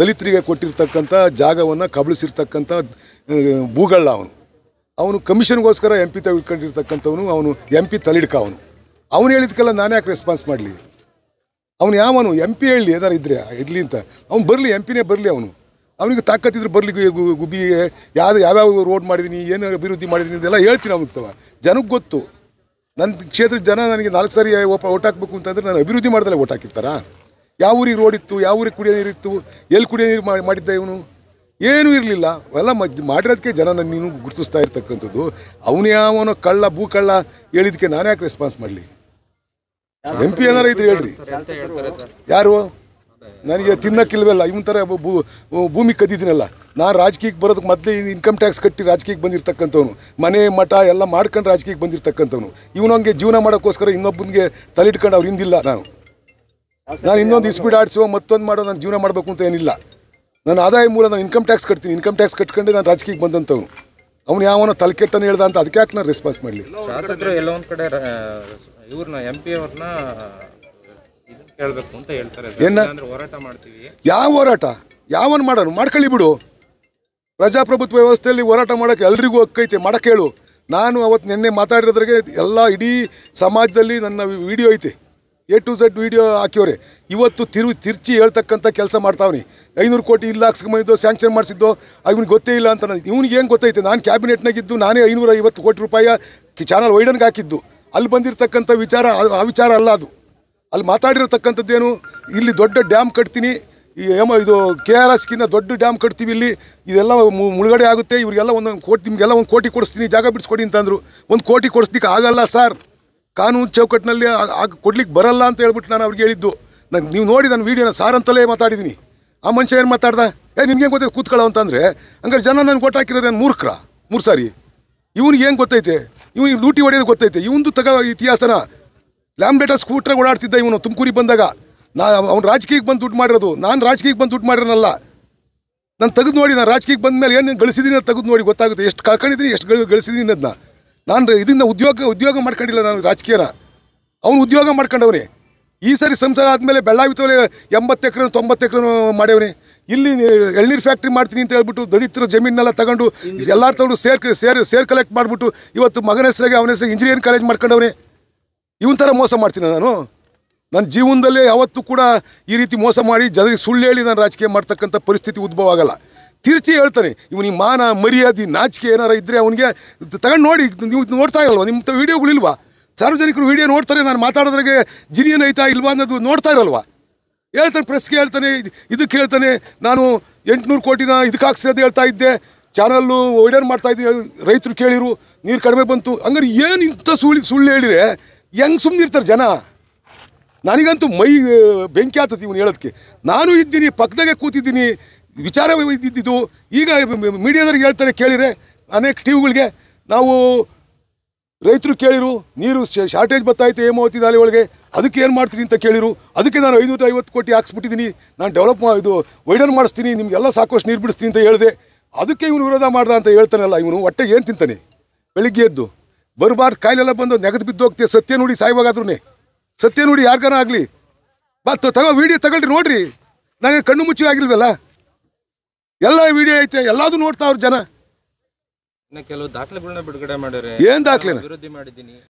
ದಲಿತರಿಗೆ ಕೊಟ್ಟಿರ್ತಕ್ಕಂಥ ಜಾಗವನ್ನು ಕಬಳಿಸಿರ್ತಕ್ಕಂಥ ಭೂಗಳ ಅವನು ಅವನು ಕಮಿಷನ್ಗೋಸ್ಕರ ಎಂ ಪಿ ತೆಗೆದುಕೊಂಡಿರ್ತಕ್ಕಂಥವನು ಅವನು ಎಂ ಪಿ ತಲೆಡ್ಕ ಅವನು ಅವನು ಹೇಳಿದ್ಕೆಲ್ಲ ನಾನು ಯಾಕೆ ರೆಸ್ಪಾನ್ಸ್ ಮಾಡಲಿ ಅವನು ಯಾವನು ಎಂ ಪಿ ಹೇಳಲಿ ಏನಾರು ಇದ್ರೆ ಇರಲಿ ಅಂತ ಅವ್ನು ಬರಲಿ ಎಂ ಪಿನೇ ಬರಲಿ ಅವನು ಅವನಿಗೆ ತಾಕತ್ತಿದ್ರೆ ಬರಲಿ ಗುಬಿ ಯಾವ್ದು ಯಾವ್ಯಾವ ರೋಡ್ ಮಾಡಿದ್ದೀನಿ ಏನು ಅಭಿವೃದ್ಧಿ ಮಾಡಿದ್ದೀನಿ ಇದೆಲ್ಲ ಹೇಳ್ತೀನಿ ಅವ್ನು ತವ ಜನಕ್ಕೆ ಗೊತ್ತು ನನ್ನ ಕ್ಷೇತ್ರದ ಜನ ನನಗೆ ನಾಲ್ಕು ಸಾರಿ ಓಟ್ ಹಾಕಬೇಕು ಅಂತಂದರೆ ನಾನು ಅಭಿವೃದ್ಧಿ ಮಾಡಿದ್ರೆ ಓಟ್ ಹಾಕಿರ್ತಾರಾ ಯಾವ ಊರಿಗೆ ರೋಡ್ ಇತ್ತು ಯಾವ ಊರಿಗೆ ಕುಡಿಯೋ ನೀರಿತ್ತು ಎಲ್ಲಿ ಕುಡಿಯೋ ನೀರು ಮಾಡಿ ಮಾಡಿದ್ದ ಇವನು ಏನೂ ಇರಲಿಲ್ಲ ಅವೆಲ್ಲ ಮಜ್ ಮಾಡಿರೋದಕ್ಕೆ ಜನ ನೀನು ಗುರುತಿಸ್ತಾ ಇರ್ತಕ್ಕಂಥದ್ದು ಅವನು ಯಾವನೋ ಕಳ್ಳ ಭೂ ಕಳ್ಳ ಹೇಳಿದಕ್ಕೆ ನಾನು ಯಾಕೆ ರೆಸ್ಪಾನ್ಸ್ ಮಾಡಲಿ ಎಂ ಪಿ ಏನಾರು ಇದ್ರೆ ಹೇಳ್ರಿ ಯಾರು ನನಗೆ ತಿನ್ನಕ್ಕಿಲ್ವಲ್ಲ ಇವನ ಥರ ಭೂ ಭೂಮಿ ಕದ್ದಿದ್ದೀನಲ್ಲ ನಾನು ರಾಜಕೀಯಕ್ಕೆ ಬರೋದಕ್ಕೆ ಮೊದಲೇ ಇನ್ಕಮ್ ಟ್ಯಾಕ್ಸ್ ಕಟ್ಟಿ ರಾಜಕೀಯಕ್ಕೆ ಬಂದಿರ್ತಕ್ಕಂಥವ್ನು ಮನೆ ಮಠ ಎಲ್ಲ ಮಾಡ್ಕೊಂಡು ರಾಜಕೀಯಕ್ಕೆ ಬಂದಿರ್ತಕ್ಕಂಥವ್ನು ಇವನು ಜೀವನ ಮಾಡೋಕ್ಕೋಸ್ಕರ ಇನ್ನೊಬ್ಬನಿಗೆ ತಲೆ ಇಟ್ಕೊಂಡು ಅವ್ರು ಹಿಂದಿಲ್ಲ ನಾನು ನಾನು ಇನ್ನೊಂದು ಇಸ್ಪೀಡ್ ಆಡಿಸೋ ಮತ್ತೊಂದು ಮಾಡೋ ನಾನು ಜೀವನ ಮಾಡಬೇಕು ಅಂತ ಏನಿಲ್ಲ ನಾನು ಆದಾಯ ಮೂಲ ನಾನು ಇನ್ಕಮ್ ಟ್ಯಾಕ್ಸ್ ಕಟ್ತೀನಿ ಇನ್ಕಮ್ ಟ್ಯಾಕ್ಸ್ ಕಟ್ಕೊಂಡು ನಾನು ರಾಜಕೀಯಕ್ಕೆ ಬಂದಂಥವ್ನು ಅವ್ನು ಯಾವನ ತಲೆಕೆಟ್ಟನ್ನು ಹೇಳ್ದ ಅಂತ ಅದಕ್ಕೆ ಯಾಕೆ ನಾನು ರೆಸ್ಪಾನ್ಸ್ ಮಾಡಲಿ ಶಾಸಕರು ಎಲ್ಲ ಕಡೆ ಇವ್ರನ್ನ ಎಂ ಪಿ ಅವ್ರನ್ನ ಕೇಳಬೇಕು ಅಂತ ಹೇಳ್ತಾರೆ ಹೋರಾಟ ಮಾಡ್ತೀವಿ ಯಾವ ಹೋರಾಟ ಯಾವನ್ ಮಾಡೋನು ಮಾಡ್ಕೊಳ್ಳಿ ಬಿಡು ಪ್ರಜಾಪ್ರಭುತ್ವ ವ್ಯವಸ್ಥೆಯಲ್ಲಿ ಹೋರಾಟ ಮಾಡೋಕ್ಕೆ ಎಲ್ರಿಗೂ ಹಕ್ಕೈತೆ ಮಾಡೋಕ್ಕೆ ಹೇಳು ನಾನು ಅವತ್ತು ನಿನ್ನೆ ಮಾತಾಡಿರೋದ್ರಿಗೆ ಎಲ್ಲ ಇಡೀ ಸಮಾಜದಲ್ಲಿ ನನ್ನ ವಿಡಿಯೋ ಐತೆ ಎ ಟು ಝೆಡ್ ವಿಡಿಯೋ ಹಾಕಿವ್ರೆ ಇವತ್ತು ತಿರು ತಿರ್ಚಿ ಹೇಳ್ತಕ್ಕಂಥ ಕೆಲಸ ಮಾಡ್ತಾವ್ರಿ ಐನೂರು ಕೋಟಿ ಇಲ್ಲ ಹಾಕ್ಸ್ಕೊಂಡಿದ್ದು ಸ್ಯಾಂಕ್ಷನ್ ಮಾಡಿಸಿದ್ದು ಅವ್ನಿಗೆ ಗೊತ್ತೇ ಇಲ್ಲ ಅಂತ ನಾನು ಇವ್ನಿಗೆ ಏನು ಗೊತ್ತೈತೆ ನಾನು ಕ್ಯಾಬಿನೆಟ್ನಾಗಿದ್ದು ನಾನೇ ಐನೂರ ಐವತ್ತು ಕೋಟಿ ರೂಪಾಯಿ ಚಾನಲ್ ವೈಡನ್ಗೆ ಹಾಕಿದ್ದು ಅಲ್ಲಿ ಬಂದಿರತಕ್ಕಂಥ ವಿಚಾರ ಆ ವಿಚಾರ ಅಲ್ಲ ಅದು ಅಲ್ಲಿ ಮಾತಾಡಿರತಕ್ಕಂಥದ್ದೇನು ಇಲ್ಲಿ ದೊಡ್ಡ ಡ್ಯಾಮ್ ಕಟ್ತೀನಿ ಈ ಏಮ ಇದು ಕೆ ಆರ್ ಎಸ್ಗಿನ್ನ ದೊಡ್ಡ ಡ್ಯಾಮ್ ಕಟ್ತೀವಿ ಇಲ್ಲಿ ಇದೆಲ್ಲ ಮುಳುಗಡೆ ಆಗುತ್ತೆ ಇವರಿಗೆಲ್ಲ ಒಂದೊಂದು ಕೋಟಿ ನಿಮಗೆಲ್ಲ ಒಂದು ಕೋಟಿ ಕೊಡಿಸ್ತೀನಿ ಜಾಗ ಬಿಡಿಸ್ಕೊಡಿ ಅಂತಂದರು ಒಂದು ಕೋಟಿ ಕೊಡಿಸ್ಲಿಕ್ಕೆ ಆಗಲ್ಲ ಸರ್ ಕಾನೂನು ಚೌಕಟ್ಟಿನಲ್ಲಿ ಕೊಡ್ಲಿಕ್ಕೆ ಬರಲ್ಲ ಅಂತ ಹೇಳ್ಬಿಟ್ಟು ನಾನು ಅವ್ರಿಗೆ ಹೇಳಿದ್ದು ನಂಗೆ ನೀವು ನೋಡಿ ನನ್ನ ವೀಡಿಯೋನ ಅಂತಲೇ ಮಾತಾಡಿದ್ದೀನಿ ಆ ಮನುಷ್ಯ ಏನು ಮಾತಾಡ್ದ ಏ ನಿನ್ಗೆ ಗೊತ್ತೈತೆ ಕೂತ್ಕೊಳ್ಳೋ ಅಂತಂದರೆ ಹಂಗಾರೆ ಜನ ನಾನು ಹಾಕಿರೋ ನಾನು ಮೂರ್ಖರ ಮೂರು ಸಾರಿ ಇವನಿಗೆ ಏನು ಗೊತ್ತೈತೆ ಇವನು ಲೂಟಿ ಹೊಡೆಯೋದು ಗೊತ್ತೈತೆ ಇವನು ತಗೋ ಇತಿಹಾಸನ ಲ್ಯಾಂಬ್ಲೆಟರ್ ಸ್ಕೂಟರ್ ಓಡಾಡ್ತಿದ್ದ ಇವನು ತುಮಕೂರಿಗೆ ಬಂದಾಗ ನಾ ಅವ್ನು ರಾಜಕೀಯಕ್ಕೆ ಬಂದು ದುಡ್ಡು ಮಾಡಿರೋದು ನಾನು ರಾಜಕೀಯಕ್ಕೆ ಬಂದು ದುಡ್ಡು ಮಾಡಿರೋನಲ್ಲ ನಾನು ತೆಗೆದು ನೋಡಿ ನಾನು ರಾಜಕೀಯಕ್ಕೆ ಬಂದ ಮೇಲೆ ಏನು ಗಳಿಸಿದ್ದೀನಿ ಅಂತ ತೆಗೆದು ನೋಡಿ ಗೊತ್ತಾಗುತ್ತೆ ಎಷ್ಟು ಕಳ್ಕೊಂಡಿದ್ದೀನಿ ಎಷ್ಟು ಗಳಿಸಿದ್ದೀನಿ ಅದನ್ನ ನಾನು ಇದರಿಂದ ಉದ್ಯೋಗ ಉದ್ಯೋಗ ಮಾಡ್ಕೊಂಡಿಲ್ಲ ನಾನು ರಾಜಕೀಯನ ಅವನು ಉದ್ಯೋಗ ಮಾಡ್ಕೊಂಡವನೇ ಈ ಸರಿ ಸಂಸಾರ ಆದಮೇಲೆ ಬೆಳ್ಳಾವಿ ತೊಲೆ ಎಂಬತ್ತು ಎಕರೆ ತೊಂಬತ್ತು ಎಕರೆ ಮಾಡ್ಯವನೇ ಇಲ್ಲಿ ಎಳ್ನೀರು ಫ್ಯಾಕ್ಟ್ರಿ ಮಾಡ್ತೀನಿ ಅಂತ ಹೇಳ್ಬಿಟ್ಟು ದಲಿತರ ಜಮೀನೆಲ್ಲ ತಗೊಂಡು ಎಲ್ಲರ ತಗೊಂಡು ಸೇರ್ ಸೇರ್ ಸೇರ್ ಕಲೆಕ್ಟ್ ಮಾಡಿಬಿಟ್ಟು ಇವತ್ತು ಮಗನ ಹೆಸರಿಗೆ ಅವನ ಹೆಸರಿಗೆ ಇಂಜಿನಿಯರಿಂಗ್ ಕಾಲೇಜ್ ಮಾಡ್ಕೊಂಡವನೇ ಇವನ್ ಥರ ಮೋಸ ಮಾಡ್ತೀನಿ ನಾನು ನನ್ನ ಜೀವನದಲ್ಲೇ ಯಾವತ್ತೂ ಕೂಡ ಈ ರೀತಿ ಮೋಸ ಮಾಡಿ ಜನರಿಗೆ ಸುಳ್ಳು ಹೇಳಿ ನಾನು ರಾಜಕೀಯ ಮಾಡ್ತಕ್ಕಂಥ ಪರಿಸ್ಥಿತಿ ಉದ್ಭವ ಆಗಲ್ಲ ತಿರುಚಿ ಹೇಳ್ತಾನೆ ಇವನಿಗೆ ಮಾನ ಮರ್ಯಾದೆ ನಾಚಿಕೆ ಏನಾರು ಇದ್ದರೆ ಅವನಿಗೆ ತಗೊಂಡು ನೋಡಿ ನೀವು ನೋಡ್ತಾ ಇರಲ್ವ ನಿಮ್ಮ ವೀಡಿಯೋಗಳಿಲ್ವಾ ಸಾರ್ವಜನಿಕರು ವೀಡಿಯೋ ನೋಡ್ತಾರೆ ನಾನು ಮಾತಾಡೋದ್ರಾಗೆ ಜಿನಿಯನ್ ಐತಾ ಇಲ್ವಾ ಅನ್ನೋದು ನೋಡ್ತಾ ಇರಲ್ವಾ ಹೇಳ್ತಾನೆ ಪ್ರೆಸ್ಗೆ ಹೇಳ್ತಾನೆ ಇದಕ್ಕೆ ಹೇಳ್ತಾನೆ ನಾನು ಎಂಟುನೂರು ಕೋಟಿನ ಇದಕ್ಕೆ ಹಾಕ್ಸಿರೋದು ಹೇಳ್ತಾ ಇದ್ದೆ ಚಾನಲ್ಲು ಮಾಡ್ತಾ ಮಾಡ್ತಾಯಿದ್ದೆ ರೈತರು ಕೇಳಿರು ನೀರು ಕಡಿಮೆ ಬಂತು ಹಂಗಾರೆ ಏನು ಇಂಥ ಸುಳ್ಳು ಸುಳ್ಳು ಹೇಳಿದರೆ ಹೆಂಗೆ ಸುಮ್ಮನಿರ್ತಾರೆ ಜನ ನನಗಂತೂ ಮೈ ಬೆಂಕಿ ಆತತಿ ಇವನು ಹೇಳೋದಕ್ಕೆ ನಾನು ಇದ್ದೀನಿ ಪಕ್ಕದಾಗೆ ಕೂತಿದ್ದೀನಿ ವಿಚಾರ ಇದ್ದಿದ್ದು ಈಗ ಮೀಡಿಯಾದವ್ರಿಗೆ ಹೇಳ್ತಾರೆ ಕೇಳಿರೆ ಅನೇಕ ಟಿವಿಗಳಿಗೆ ನಾವು ರೈತರು ಕೇಳಿರು ನೀರು ಶಾರ್ಟೇಜ್ ಬರ್ತಾಯಿತ್ತು ಹೇಮಾವತಿ ಅಲ್ಲಿ ಒಳಗೆ ಅದಕ್ಕೆ ಏನು ಮಾಡ್ತೀನಿ ಅಂತ ಕೇಳಿರು ಅದಕ್ಕೆ ನಾನು ಐನೂರ ಐವತ್ತು ಕೋಟಿ ಹಾಕ್ಸ್ಬಿಟ್ಟಿದ್ದೀನಿ ನಾನು ಡೆವಲಪ್ ಇದು ವೈಡನ್ ಮಾಡಿಸ್ತೀನಿ ನಿಮಗೆಲ್ಲ ಸಾಕಷ್ಟು ನೀರು ಬಿಡಿಸ್ತೀನಿ ಅಂತ ಹೇಳಿದೆ ಅದಕ್ಕೆ ಇವನು ವಿರೋಧ ಮಾಡ್ದ ಅಂತ ಹೇಳ್ತಾನಲ್ಲ ಇವನು ಹೊಟ್ಟೆ ಏನು ತಿಂತಾನೆ ಬೆಳಿಗ್ಗೆ ಎದ್ದು ಬರಬಾರ್ದು ಕಾಯಿಲೆಲ್ಲ ಬಂದು ನೆಗದು ಬಿದ್ದು ಹೋಗ್ತೀಯ ಸತ್ಯ ನೋಡಿ ಸಾಯುವಾಗಾದ್ರೂ ಸತ್ಯ ನೋಡಿ ಯಾರ್ಗಾರ ಆಗಲಿ ಬಾ ತಗೋ ವಿಡಿಯೋ ತಗೊಳ್ರಿ ನೋಡ್ರಿ ನಾನೇನು ಕಣ್ಣು ಮುಚ್ಚಿ ಆಗಿಲ್ವಲ್ಲ ಎಲ್ಲ ವಿಡಿಯೋ ಐತೆ ಎಲ್ಲಾದ್ರು ನೋಡ್ತಾವ್ರ ಜನ ಕೆಲವು ದಾಖಲೆಗಳನ್ನ ಬಿಡುಗಡೆ ಮಾಡಿದ್ರೆ ಏನ್ ದಾಖಲೆ ಅಭಿವೃದ್ಧಿ ಮಾಡಿದ್ದೀನಿ